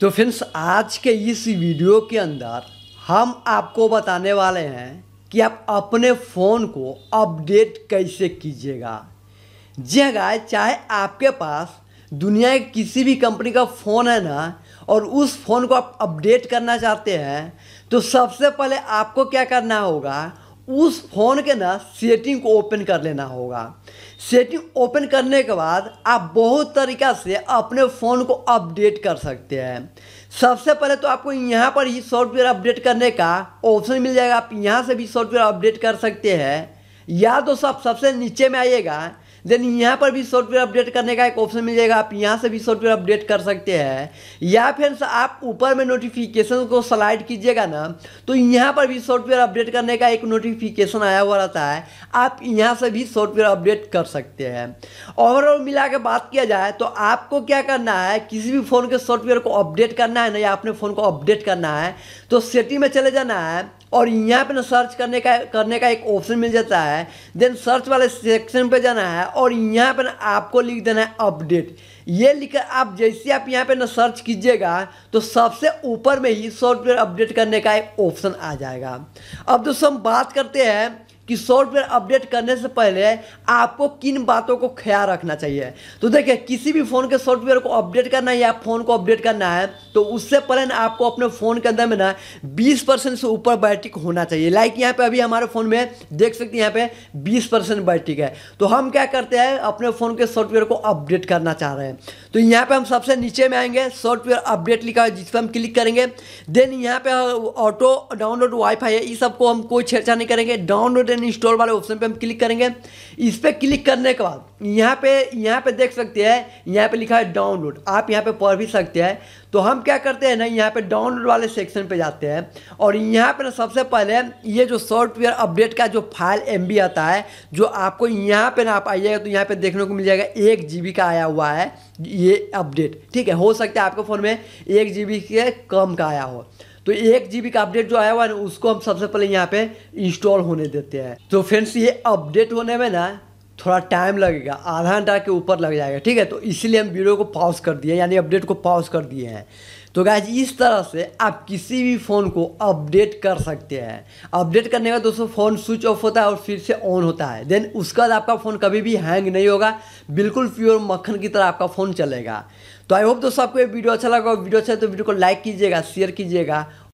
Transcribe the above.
तो फ्रेंड्स आज के इस वीडियो के अंदर हम आपको बताने वाले हैं कि आप अपने फ़ोन को अपडेट कैसे कीजिएगा जी गाय हाँ चाहे आपके पास दुनिया के किसी भी कंपनी का फ़ोन है ना और उस फ़ोन को आप अपडेट करना चाहते हैं तो सबसे पहले आपको क्या करना होगा उस फ़ोन के ना सेटिंग को ओपन कर लेना होगा सेटिंग ओपन करने के बाद आप बहुत तरीका से अपने फ़ोन को अपडेट कर सकते हैं सबसे पहले तो आपको यहाँ पर ही सॉफ्टवेयर अपडेट करने का ऑप्शन मिल जाएगा आप यहाँ से भी सॉफ्टवेयर अपडेट कर सकते हैं या तो सब सबसे नीचे में आइएगा देन यहाँ पर भी सॉफ्टवेयर अपडेट करने का एक ऑप्शन मिल जाएगा आप यहाँ से भी सॉफ्टवेयर अपडेट कर सकते हैं या फिर आप ऊपर में नोटिफिकेशन को स्लाइड कीजिएगा ना तो यहाँ पर भी सॉफ्टवेयर अपडेट करने का एक नोटिफिकेशन आया हुआ रहता है आप यहाँ से भी सॉफ्टवेयर अपडेट कर सकते हैं ओवरऑल मिला के बात किया जाए तो आपको क्या करना है किसी भी फ़ोन के सॉफ्टवेयर को अपडेट करना है ना या अपने फ़ोन को अपडेट करना है तो सेटिंग में चले जाना है और यहाँ पे ना सर्च करने का करने का एक ऑप्शन मिल जाता है देन सर्च वाले सेक्शन पे जाना है और यहाँ पर आपको लिख देना है अपडेट ये लिखकर आप जैसे आप यहाँ पे ना सर्च कीजिएगा तो सबसे ऊपर में ही सॉफ्टवेयर अपडेट करने का एक ऑप्शन आ जाएगा अब दोस्तों हम बात करते हैं कि सॉफ्टवेयर अपडेट करने से पहले आपको किन बातों को ख्याल रखना चाहिए तो देखिए किसी भी फ़ोन के सॉफ्टवेयर को अपडेट करना है या फ़ोन को अपडेट करना है तो उससे पहले ना आपको अपने फ़ोन के अंदर में ना 20 परसेंट से ऊपर बैटरी होना चाहिए लाइक यहाँ पे अभी हमारे फ़ोन में देख सकते हैं यहाँ पे 20 परसेंट बैटरी है तो हम क्या करते हैं अपने फ़ोन के सॉफ्टवेयर को अपडेट करना चाह रहे हैं तो यहाँ पर हम सबसे नीचे में आएंगे सॉफ्टवेयर अपडेट लिखा है जिस पर हम क्लिक करेंगे देन यहाँ पर ऑटो डाउनलोड वाईफाई है इस सबको हम कोई छेड़छाड़ नहीं करेंगे डाउनलोड एंड इंस्टॉल वाले ऑप्शन पे हम क्लिक करेंगे इस पर क्लिक करने के बाद यहाँ पे यहाँ पे देख सकते हैं यहाँ पे लिखा है डाउनलोड आप यहाँ पे पढ़ भी सकते हैं तो हम क्या करते हैं ना यहाँ पे डाउनलोड वाले सेक्शन पे जाते हैं और यहाँ पे ना सबसे पहले ये जो सॉफ्टवेयर अपडेट का जो फाइल एम आता है जो आपको यहाँ पे ना आप आइएगा तो यहाँ पे देखने को मिल जाएगा एक जी का आया हुआ है ये अपडेट ठीक है हो सकता है आपके फ़ोन में एक जी के कम का आया हो तो एक जीबी का अपडेट जो आया हुआ है ना उसको हम सबसे पहले यहाँ पे इंस्टॉल होने देते हैं तो फ्रेंड्स ये अपडेट होने में ना थोड़ा टाइम लगेगा आधा घंटा के ऊपर लग जाएगा ठीक है तो इसलिए हम वीडियो को पॉज कर दिए यानी अपडेट को पॉज कर दिए हैं तो गाय इस तरह से आप किसी भी फ़ोन को अपडेट कर सकते हैं अपडेट करने का दोस्तों फ़ोन स्विच ऑफ होता है और फिर से ऑन होता है देन उसके बाद आपका फ़ोन कभी भी हैंग नहीं होगा बिल्कुल प्योर मक्खन की तरह आपका फ़ोन चलेगा तो आई होप दोस्तों आपको ये वीडियो अच्छा लगा वीडियो अच्छा है तो वीडियो को लाइक कीजिएगा शेयर कीजिएगा